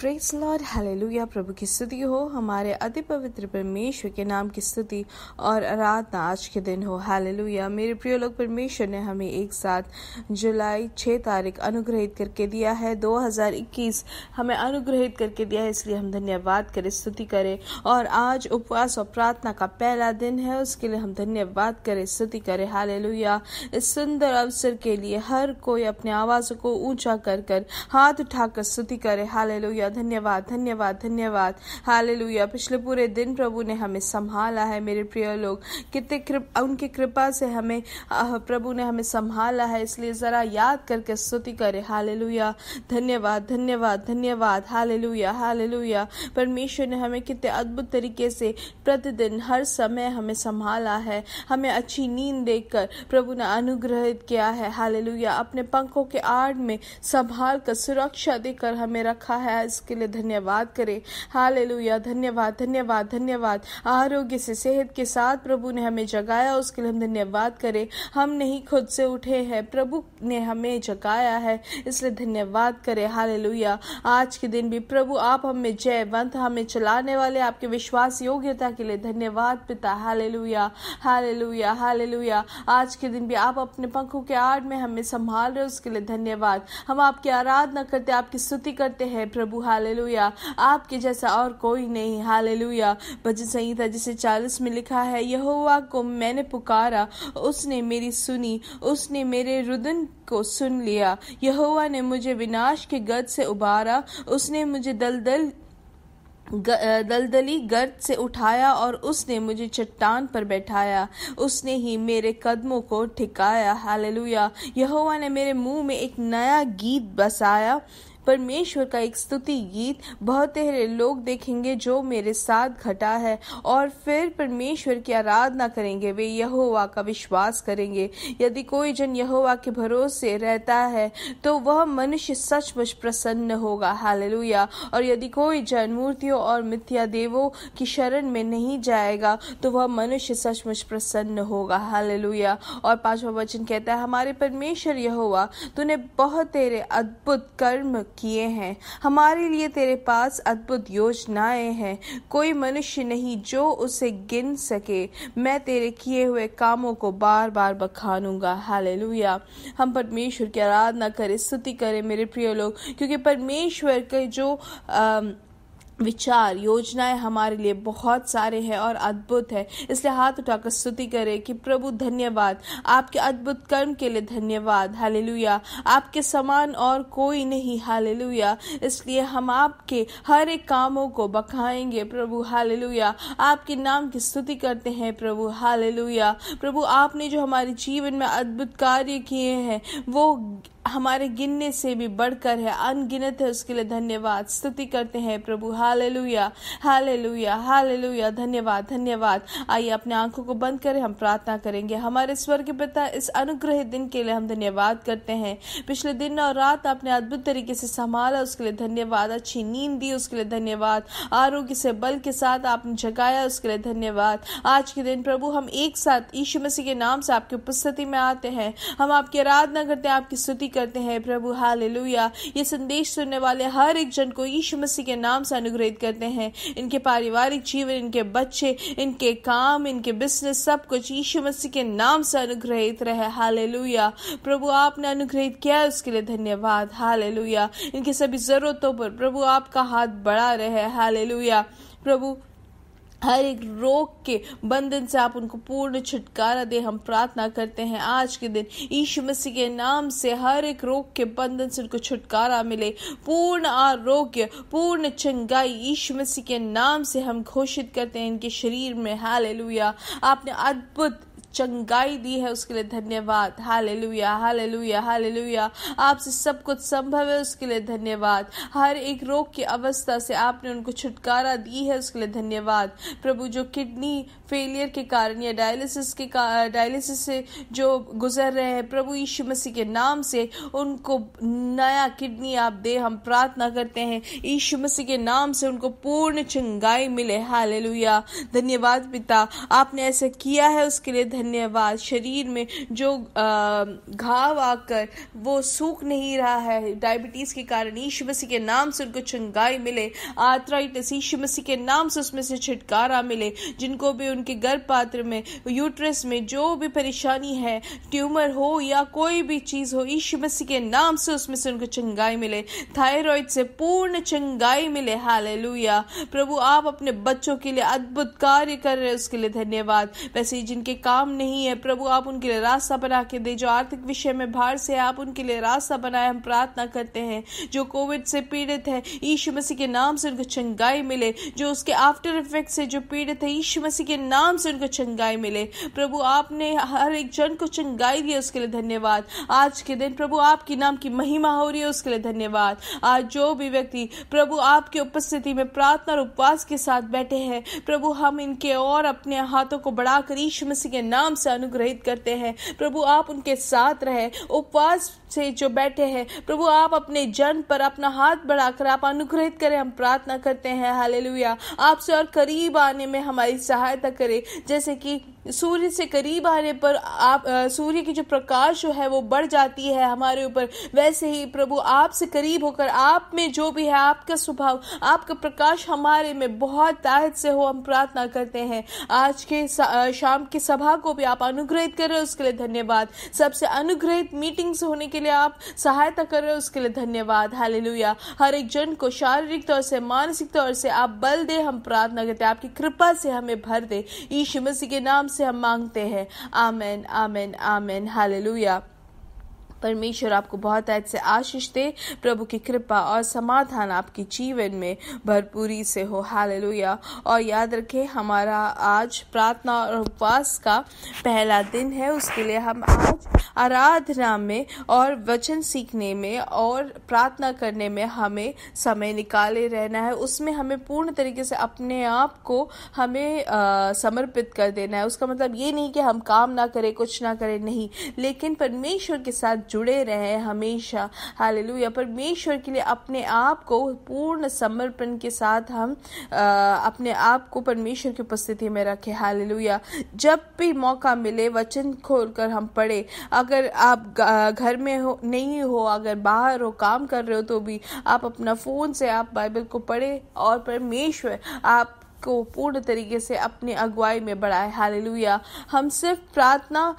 press Lord hallelujah प्रभु की स्तुति हो हमारे अति पवित्र परमेश्वर के नाम की स्तुति और आराधना आज के दिन हो हालेलुया मेरे प्रिय लोग परमेश्वर ने हमें एक साथ जुलाई छः तारीख अनुग्रहित करके दिया है 2021 हमें अनुग्रहित करके दिया है इसलिए हम धन्यवाद करें स्तुति करें और आज उपवास और प्रार्थना का पहला दिन है उसके लिए हम धन्यवाद करें स्तुति करें हाले इस सुंदर अवसर के लिए हर कोई अपने आवाज़ को ऊंचा कर कर हाथ उठाकर स्तुति करे हाले धन्यवाद धन्यवाद धन्यवाद हालेलुया पिछले पूरे दिन प्रभु ने हमें संभाला है मेरे प्रिय लोग कितने कृप उनकी कृपा से हमें प्रभु ने हमें संभाला है इसलिए ज़रा याद करके स्तुति करें हालेलुया धन्यवाद धन्यवाद धन्यवाद हालेलुया हालेलुया परमेश्वर ने हमें कितने अद्भुत तरीके से प्रतिदिन हर समय हमें संभाला है हमें अच्छी नींद देकर प्रभु ने अनुग्रहित किया है हालेलुया अपने पंखों के आड़ में संभाल कर सुरक्षा देकर हमें रखा है इस उसके लिए धन्यवाद करें हाल धन्यवाद धन्यवाद धन्यवाद आरोग्य से सेहत के साथ प्रभु ने हमें जगाया उसके लिए हम धन्यवाद करें हम नहीं खुद से उठे हैं प्रभु ने हमें जगाया है इसलिए धन्यवाद करें हाल आज के दिन भी प्रभु आप हमें जयवंत हमें चलाने वाले आपके विश्वास योग्यता के लिए धन्यवाद पिता हाल हाल लुया आज के दिन भी आप अपने पंखों के आड़ में हमें संभाल रहे उसके लिए धन्यवाद हम आपकी आराधना करते आपकी स्तुति करते हैं प्रभु हालेलुया आपके जैसा और कोई नहीं हालेलुया भजन संहिता जिसे चालीस में लिखा है यहोवा को मैंने पुकारा उसने मेरी सुनी उसने मेरे रुदन को सुन लिया यहोवा ने मुझे विनाश के गद से उबारा उसने मुझे दलदल दलदली गर्द से उठाया और उसने मुझे चट्टान पर बैठाया उसने ही मेरे कदमों को ठिकाया हालेलुया यहोवा ने मेरे मुंह में एक नया गीत बसाया परमेश्वर का एक स्तुति गीत बहुत तेरे लोग देखेंगे जो मेरे साथ घटा है और फिर परमेश्वर की आराधना करेंगे वे यहोवा का विश्वास करेंगे यदि कोई जन यहोवा के भरोसे रहता है तो वह मनुष्य सचमुच प्रसन्न होगा हालेलुया और यदि कोई जन मूर्तियों और मिथ्या देवों की शरण में नहीं जाएगा तो वह मनुष्य सचमुच प्रसन्न होगा हालेलुया और पांचवा वचन कहता है हमारे परमेश्वर यहोवा तूने बहुत तेरे अद्भुत कर्म किए हैं हमारे लिए तेरे पास अद्भुत योजनाएं हैं कोई मनुष्य नहीं जो उसे गिन सके मैं तेरे किए हुए कामों को बार बार बखानूंगा हालेलुया हम परमेश्वर की आराधना करें स्तुति करें मेरे प्रिय लोग क्योंकि परमेश्वर के जो आ, विचार योजनाएं हमारे लिए बहुत सारे हैं और अद्भुत है इसलिए हाथ उठाकर स्तुति करें कि प्रभु धन्यवाद आपके अद्भुत कर्म के लिए धन्यवाद हाले आपके समान और कोई नहीं हाले इसलिए हम आपके हर एक कामों को बखाएंगे प्रभु हाले आपके नाम की स्तुति करते हैं प्रभु हाले प्रभु आपने जो हमारे जीवन में अद्भुत कार्य किए हैं वो हमारे गिनने से भी बढ़कर है अनगिनत है उसके लिए धन्यवाद स्तुति करते हैं प्रभु हाल लुया हाल लुया हाल लुया धन्यवाद धन्यवाद आइए अपने आंखों को बंद करें हम प्रार्थना करेंगे हमारे स्वर्ग पिता इस अनुग्रहित दिन के लिए हम धन्यवाद करते हैं पिछले दिन और रात आपने अद्भुत तरीके से संभाला उसके लिए धन्यवाद अच्छी नींद दी उसके लिए धन्यवाद आरोग्य से बल के साथ आपने जगाया उसके लिए धन्यवाद आज के दिन प्रभु हम एक साथ ईशु मसीह के नाम से आपकी उपस्थिति में आते हैं हम आपकी आराधना करते हैं आपकी स्तुति करते हैं प्रभु हाल ये संदेश सुनने वाले हर एक जन को यीशु मसीह के नाम से अनुग्रहित करते हैं इनके पारिवारिक जीवन इनके बच्चे इनके काम इनके बिजनेस सब कुछ यीशु मसीह के नाम से अनुग्रहित रहे हाल प्रभु आपने अनुग्रहित किया उसके लिए धन्यवाद हाल इनकी सभी ज़रूरतों पर प्रभु आपका हाथ बढ़ा रहे हाल प्रभु हर एक रोग के बंधन से आप उनको पूर्ण छुटकारा दे हम प्रार्थना करते हैं आज के दिन यीशु मसीह के नाम से हर एक रोग के बंधन से उनको छुटकारा मिले पूर्ण आरोग्य पूर्ण चंगाई यीशु मसीह के नाम से हम घोषित करते हैं इनके शरीर में हाल आपने अद्भुत चंगाई दी है उसके लिए धन्यवाद हाले लुया हाले लुया हाले लुया आपसे सब कुछ संभव है उसके लिए धन्यवाद हर एक रोग की अवस्था से आपने उनको छुटकारा दी है उसके लिए धन्यवाद प्रभु जो किडनी फेलियर के कारण या डायलिसिस के डायलिसिस से जो गुजर रहे हैं प्रभु यीशु मसीह के नाम से उनको नया किडनी आप दे हम प्रार्थना करते हैं यीशु मसीह के नाम से उनको पूर्ण चंगाई मिले हाल धन्यवाद पिता आपने ऐसा किया है उसके लिए धन्यवाद शरीर में जो घाव आकर वो सूख नहीं रहा है डायबिटीज़ के कारण यीशु मसीह के नाम से उनको चंगाई मिले आर्थराइटिस यीशु मसीह के नाम से उसमें से छुटकारा मिले जिनको भी उन उनके गर्भपात्र में यूट्रस में जो भी परेशानी है ट्यूमर हो या कोई भी चीज़ हो ईश मसीह के नाम से उसमें से उनको चंगाई मिले थायराइड से पूर्ण चंगाई मिले हालेलुया प्रभु आप अपने बच्चों के लिए अद्भुत कार्य कर रहे हैं उसके लिए धन्यवाद वैसे जिनके काम नहीं है प्रभु आप उनके लिए रास्ता बना के दे जो आर्थिक विषय में भार से आप उनके लिए रास्ता बनाए हम प्रार्थना करते हैं जो कोविड से पीड़ित है ईश मसीह के नाम से उनको चंगाई मिले जो उसके आफ्टर इफेक्ट से जो पीड़ित है ईश मसीह के नाम से उनको चंगाई मिले प्रभु आपने हर एक जन को चंगाई दी उसके लिए धन्यवाद आज के दिन प्रभु आपके नाम की महिमा हो रही है उसके लिए धन्यवाद आज जो भी व्यक्ति प्रभु आपकी उपस्थिति में प्रार्थना और उपवास के साथ बैठे हैं प्रभु हम इनके और अपने हाथों को बढ़ाकर यीशु मसीह के नाम से अनुग्रहित करते हैं प्रभु आप उनके साथ रहे उपवास से जो बैठे हैं प्रभु आप अपने जन पर अपना हाथ बढ़ाकर आप अनुग्रहित करें हम प्रार्थना करते हैं हालेलुया आपसे और करीब आने में हमारी सहायता करें जैसे कि सूर्य से करीब आने पर आप सूर्य की जो प्रकाश जो है वो बढ़ जाती है हमारे ऊपर वैसे ही प्रभु आपसे करीब होकर आप में जो भी है आपका स्वभाव आपका प्रकाश हमारे में बहुत ताहत से हो हम प्रार्थना करते हैं आज के शाम की सभा को भी आप अनुग्रहित कर रहे हो उसके लिए धन्यवाद सबसे अनुग्रहित मीटिंग्स होने के लिए आप सहायता कर रहे हो उसके लिए धन्यवाद हाल हर एक जन को शारीरिक तौर से मानसिक तौर से आप बल दे हम प्रार्थना करते हैं आपकी कृपा से हमें भर दे ईश मसीह के नाम से हम मांगते हैं आमेन आमेन आमेन हालेलुया परमेश्वर आपको बहुत अच्छे आशीष दे प्रभु की कृपा और समाधान आपके जीवन में भरपूरी से हो हालेलुया और याद रखें हमारा आज प्रार्थना और उपवास का पहला दिन है उसके लिए हम आज आराधना में और वचन सीखने में और प्रार्थना करने में हमें समय निकाले रहना है उसमें हमें पूर्ण तरीके से अपने आप को हमें आ, समर्पित कर देना है उसका मतलब ये नहीं कि हम काम ना करें कुछ ना करें नहीं लेकिन परमेश्वर के साथ जुड़े रहें हमेशा हालेलुया परमेश्वर के लिए अपने आप को पूर्ण समर्पण के साथ हम आ, अपने आप को परमेश्वर की उपस्थिति में रखें हालेलुया जब भी मौका मिले वचन खोलकर हम पढ़े अगर आप घर में हो नहीं हो अगर बाहर हो काम कर रहे हो तो भी आप अपना फ़ोन से आप बाइबल को पढ़े और परमेश्वर आप को पूर्ण तरीके से अपनी अगुवाई में बढ़ाए हालेलुया हम सिर्फ प्रार्थना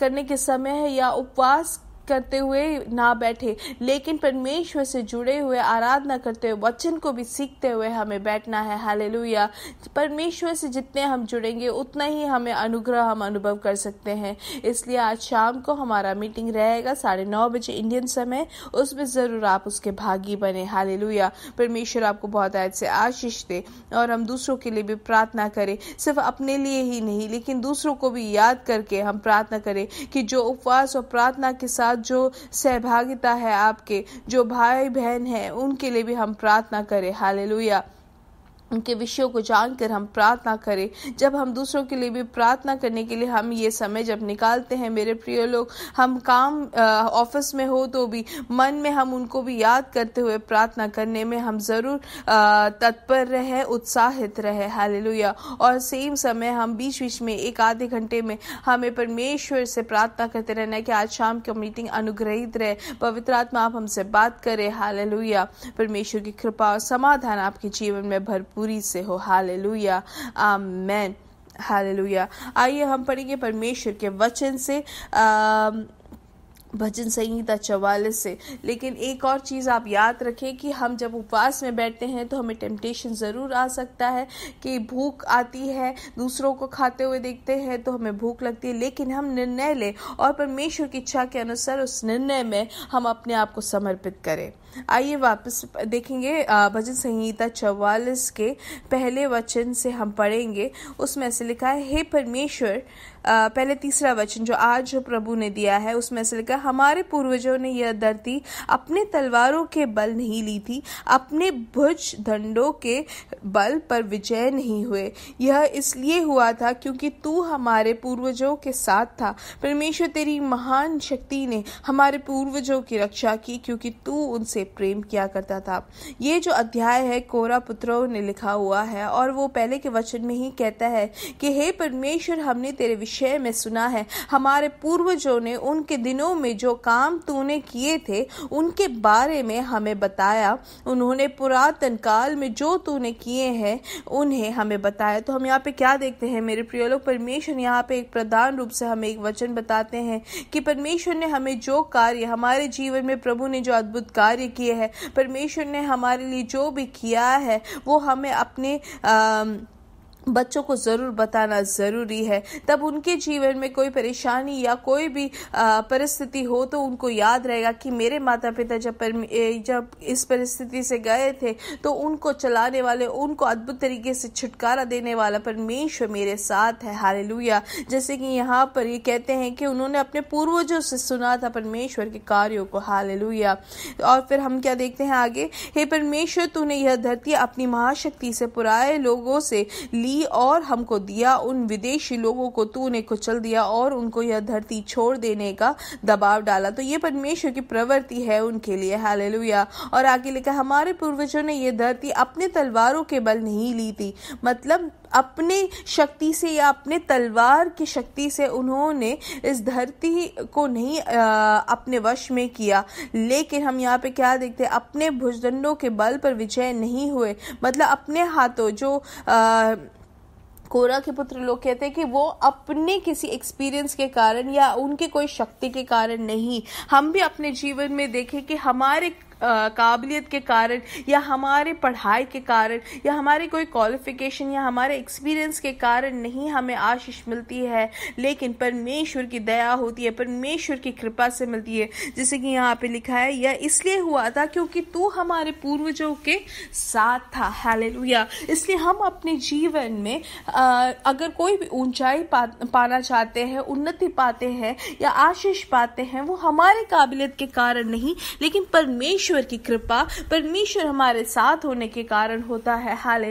करने के समय है या उपवास करते हुए ना बैठे लेकिन परमेश्वर से जुड़े हुए आराधना करते हुए वचन को भी सीखते हुए हमें बैठना है हालेलुया परमेश्वर से जितने हम जुड़ेंगे उतना ही हमें अनुग्रह हम अनुभव कर सकते हैं इसलिए आज शाम को हमारा मीटिंग रहेगा साढ़े नौ बजे इंडियन समय उसमें ज़रूर आप उसके भागी बने लुया परमेश्वर आपको बहुत आयत से आशीष दे और हम दूसरों के लिए भी प्रार्थना करें सिर्फ अपने लिए ही नहीं लेकिन दूसरों को भी याद करके हम प्रार्थना करें कि जो उपवास और प्रार्थना के साथ जो सहभागिता है आपके जो भाई बहन है उनके लिए भी हम प्रार्थना करें हालेलुया उनके विषयों को जानकर हम प्रार्थना करें जब हम दूसरों के लिए भी प्रार्थना करने के लिए हम ये समय जब निकालते हैं मेरे प्रिय लोग हम काम ऑफिस में हो तो भी मन में हम उनको भी याद करते हुए प्रार्थना करने में हम ज़रूर तत्पर रहे उत्साहित रहे हालेलुया और सेम समय हम बीच बीच में एक आधे घंटे में हमें परमेश्वर से प्रार्थना करते रहना है कि आज शाम की मीटिंग अनुग्रहित रहे पवित्र आत्मा आप हमसे बात करें हाल परमेश्वर की कृपा और समाधान आपके जीवन में भरपूर पूरी से हो हाल लुया आमेन हालेलुया आइए हम पढ़ेंगे परमेश्वर के वचन से आ, भजन संहिता चवालीस से लेकिन एक और चीज़ आप याद रखें कि हम जब उपवास में बैठते हैं तो हमें टेम्पटेशन ज़रूर आ सकता है कि भूख आती है दूसरों को खाते हुए देखते हैं तो हमें भूख लगती है लेकिन हम निर्णय लें और परमेश्वर की इच्छा के अनुसार उस निर्णय में हम अपने आप को समर्पित करें आइए वापस देखेंगे भजन संहिता चौवालिस के पहले वचन से हम पढ़ेंगे उसमें से लिखा है हे परमेश्वर पहले तीसरा वचन जो आज जो प्रभु ने दिया है उसमें से लिखा हमारे पूर्वजों ने यह धरती अपने तलवारों के बल नहीं ली थी अपने भुज दंडों के बल पर विजय नहीं हुए यह इसलिए हुआ था क्योंकि तू हमारे पूर्वजों के साथ था परमेश्वर तेरी महान शक्ति ने हमारे पूर्वजों की रक्षा की क्योंकि तू उनसे से प्रेम किया करता था ये जो अध्याय है कोरा पुत्रों ने लिखा हुआ है और वो पहले के वचन में ही कहता है कि हे परमेश्वर हमने तेरे विषय में सुना है हमारे पूर्वजों ने उनके दिनों में जो काम तूने किए थे उनके बारे में हमें बताया उन्होंने पुरातन काल में जो तूने किए हैं उन्हें हमें बताया तो हम यहाँ पे क्या देखते हैं मेरे प्रिय लोग परमेश्वर यहाँ पे एक प्रधान रूप से हमें एक वचन बताते हैं कि परमेश्वर ने हमें जो कार्य हमारे जीवन में प्रभु ने जो अद्भुत कार्य किए हैं परमेश्वर ने हमारे लिए जो भी किया है वो हमें अपने आ, बच्चों को ज़रूर बताना ज़रूरी है तब उनके जीवन में कोई परेशानी या कोई भी परिस्थिति हो तो उनको याद रहेगा कि मेरे माता पिता जब पर, जब इस परिस्थिति से गए थे तो उनको चलाने वाले उनको अद्भुत तरीके से छुटकारा देने वाला परमेश्वर मेरे साथ है हारे जैसे कि यहाँ पर ये कहते हैं कि उन्होंने अपने पूर्वजों से सुना था परमेश्वर के कार्यों को हाले और फिर हम क्या देखते हैं आगे हे परमेश्वर तूने यह धरती अपनी महाशक्ति से पुराए लोगों से ली दी और हमको दिया उन विदेशी लोगों को तू ने कुचल दिया और उनको यह धरती छोड़ देने का दबाव डाला तो ये परमेश्वर की प्रवृत्ति है उनके लिए हालेलुया और आगे लिखा हमारे पूर्वजों ने यह धरती अपने तलवारों के बल नहीं ली थी मतलब अपने शक्ति से या अपने तलवार की शक्ति से उन्होंने इस धरती को नहीं आ, अपने वश में किया लेकिन हम यहाँ पे क्या देखते हैं अपने भुजदंडों के बल पर विजय नहीं हुए मतलब अपने हाथों जो आ, कोरा के पुत्र लोग कहते हैं कि वो अपने किसी एक्सपीरियंस के कारण या उनके कोई शक्ति के कारण नहीं हम भी अपने जीवन में देखें कि हमारे काबिलियत के कारण या हमारे पढ़ाई के कारण या हमारे कोई क्वालिफिकेशन या हमारे एक्सपीरियंस के कारण नहीं हमें आशीष मिलती है लेकिन परमेश्वर की दया होती है परमेश्वर की कृपा से मिलती है जैसे कि यहाँ पे लिखा है यह इसलिए हुआ था क्योंकि तू हमारे पूर्वजों के साथ था हाले इसलिए हम अपने जीवन में आ, अगर कोई भी ऊंचाई पा, पाना चाहते हैं उन्नति पाते हैं या आशीष पाते हैं वो हमारे काबिलियत के कारण नहीं लेकिन परमेश्वर परमेश्वर की कृपा परमेश्वर हमारे साथ होने के कारण होता है हाल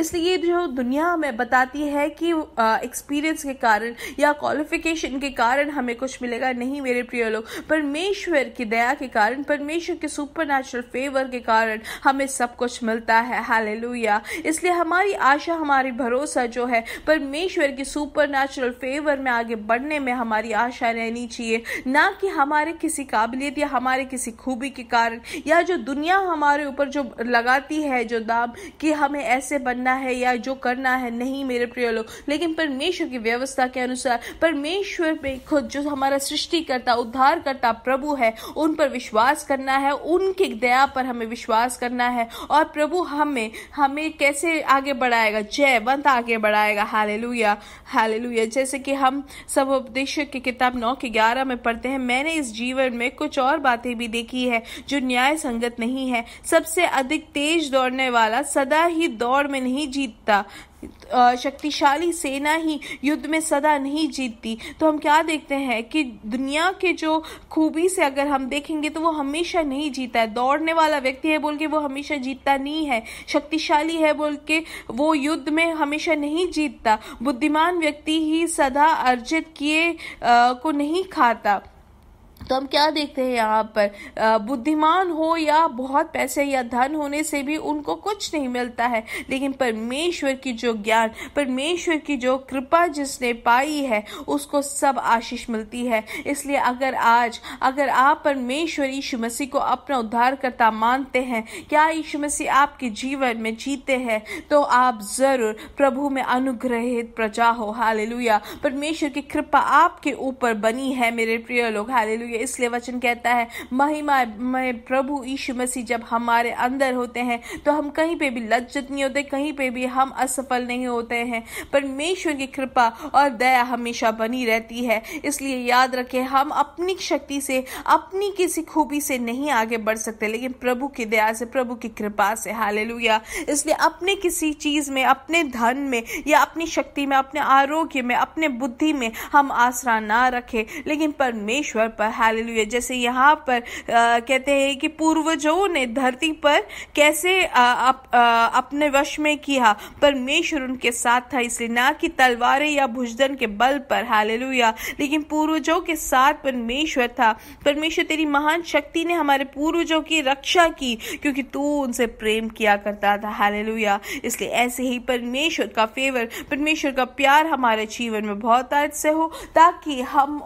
इसलिए जो दुनिया हमें बताती है कि एक्सपीरियंस के कारण या क्वालिफिकेशन के कारण हमें कुछ मिलेगा नहीं मेरे प्रिय लोग परमेश्वर की दया के कारण परमेश्वर के सुपर फेवर के कारण हमें सब कुछ मिलता है हाल इसलिए हमारी आशा हमारी भरोसा जो है परमेश्वर की सुपर फेवर में आगे बढ़ने में हमारी आशा रहनी चाहिए ना कि हमारे किसी काबिलियत या हमारे किसी खूबी के कारण कारण या जो दुनिया हमारे ऊपर जो लगाती है जो दाम कि हमें ऐसे बनना है या जो करना है नहीं मेरे प्रिय लोग लेकिन परमेश्वर की व्यवस्था के अनुसार परमेश्वर पे खुद जो हमारा सृष्टि करता उद्धार करता प्रभु है उन पर विश्वास करना है उनकी दया पर हमें विश्वास करना है और प्रभु हमें हमें कैसे आगे बढ़ाएगा जयवंत आगे बढ़ाएगा हाल हालेलुया जैसे कि हम सब उपदेशक की किताब नौ के ग्यारह में पढ़ते हैं मैंने इस जीवन में कुछ और बातें भी देखी है जो न्याय संगत नहीं है सबसे अधिक तेज दौड़ने वाला सदा ही दौड़ में नहीं जीतता शक्तिशाली सेना ही युद्ध में सदा नहीं जीतती तो हम क्या देखते हैं कि दुनिया के जो खूबी से अगर हम देखेंगे तो वो हमेशा नहीं जीता है दौड़ने वाला व्यक्ति है बोल के वो हमेशा जीतता नहीं है शक्तिशाली है बोल के वो युद्ध में हमेशा नहीं जीतता बुद्धिमान व्यक्ति ही सदा अर्जित किए को नहीं खाता तो हम क्या देखते हैं यहाँ पर बुद्धिमान हो या बहुत पैसे या धन होने से भी उनको कुछ नहीं मिलता है लेकिन परमेश्वर की जो ज्ञान परमेश्वर की जो कृपा जिसने पाई है उसको सब आशीष मिलती है इसलिए अगर आज अगर आप परमेश्वर यीशु मसीह को अपना उद्धारकर्ता मानते हैं क्या यीशु मसीह आपके जीवन में जीते हैं तो आप जरूर प्रभु में अनुग्रहित प्रजा हो हालेलुया परमेश्वर की कृपा आपके ऊपर बनी है मेरे प्रिय लोग हालेलुया करेंगे इसलिए वचन कहता है महिमा में प्रभु यीशु मसीह जब हमारे अंदर होते हैं तो हम कहीं पे भी लज्जित नहीं होते कहीं पे भी हम असफल नहीं होते हैं परमेश्वर की कृपा और दया हमेशा बनी रहती है इसलिए याद रखें हम अपनी शक्ति से अपनी किसी खूबी से नहीं आगे बढ़ सकते लेकिन प्रभु की दया से प्रभु की कृपा से हाले इसलिए अपने किसी चीज़ में अपने धन में या अपनी शक्ति में अपने आरोग्य में अपने बुद्धि में हम आसरा ना रखें लेकिन परमेश्वर पर हालेलुया जैसे यहाँ पर आ, कहते हैं कि पूर्वजों ने धरती पर कैसे आ, अप, आ, अपने वश में किया परमेश्वर उनके साथ था इसलिए ना कि तलवारें या भुजदन के बल पर हालेलुया लेकिन पूर्वजों के साथ परमेश्वर था परमेश्वर तेरी महान शक्ति ने हमारे पूर्वजों की रक्षा की क्योंकि तू उनसे प्रेम किया करता था हालेलुया इसलिए ऐसे ही परमेश्वर का फेवर परमेश्वर का प्यार हमारे जीवन में बहुत आज से हो ताकि हम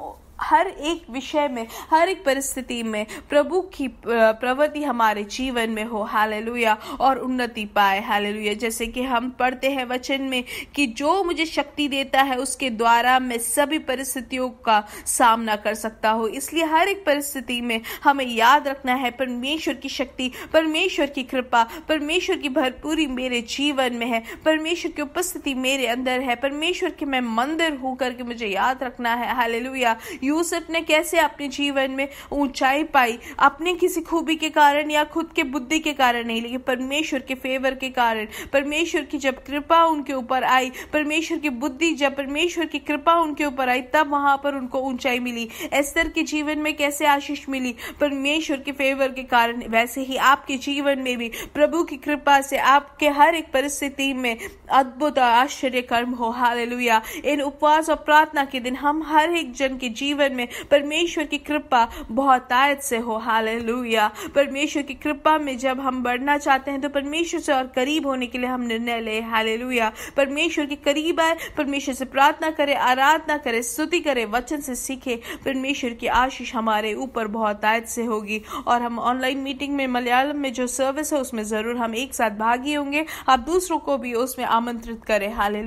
हर एक विषय में हर एक परिस्थिति में प्रभु की प्रवृत्ति हमारे जीवन में हो हालेलुया और उन्नति पाए हालेलुया जैसे कि हम पढ़ते हैं वचन में कि जो मुझे शक्ति देता है उसके द्वारा मैं सभी परिस्थितियों का सामना कर सकता हूँ इसलिए हर एक परिस्थिति में हमें याद रखना है परमेश्वर की शक्ति परमेश्वर की कृपा परमेश्वर की भरपूरी मेरे जीवन में है परमेश्वर की उपस्थिति मेरे अंदर है परमेश्वर के मैं मंदिर होकर के मुझे याद रखना है हालेलुया लुया यूसुफ ने कैसे अपने जीवन में ऊंचाई पाई अपने किसी खूबी के कारण या खुद के बुद्धि के कारण नहीं लेकिन परमेश्वर के फेवर के कारण परमेश्वर की जब कृपा उनके ऊपर आई परमेश्वर की बुद्धि जब परमेश्वर की कृपा उनके ऊपर आई तब वहां पर उनको ऊंचाई मिली एस्तर के जीवन में कैसे आशीष मिली परमेश्वर के फेवर के कारण वैसे ही आपके जीवन में भी प्रभु की कृपा से आपके हर एक परिस्थिति में अद्भुत और आश्चर्य कर्म हो हालेलुया इन उपवास और प्रार्थना के दिन हम हर एक जन के जीवन जीवन में परमेश्वर की कृपा बहुत आयत से हो हाल परमेश्वर की कृपा में जब हम बढ़ना चाहते हैं तो परमेश्वर से और करीब होने के लिए हम निर्णय ले हाल परमेश्वर के करीब आए परमेश्वर से प्रार्थना करे आराधना करे स्तुति करे वचन से सीखे परमेश्वर की आशीष हमारे ऊपर बहुत आयत से होगी और हम ऑनलाइन मीटिंग में मलयालम में जो सर्विस है उसमें ज़रूर हम एक साथ भागी होंगे आप दूसरों को भी उसमें आमंत्रित करें हाल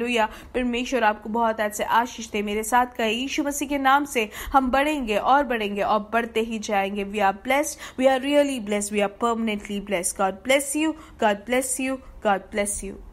परमेश्वर आपको बहुत ऐसे आशीष दे मेरे साथ कहे यीशु मसीह के नाम से हम बढ़ेंगे और बढ़ेंगे और बढ़ते ही जाएंगे we are blessed we are really blessed we are permanently blessed God bless you God bless you God bless you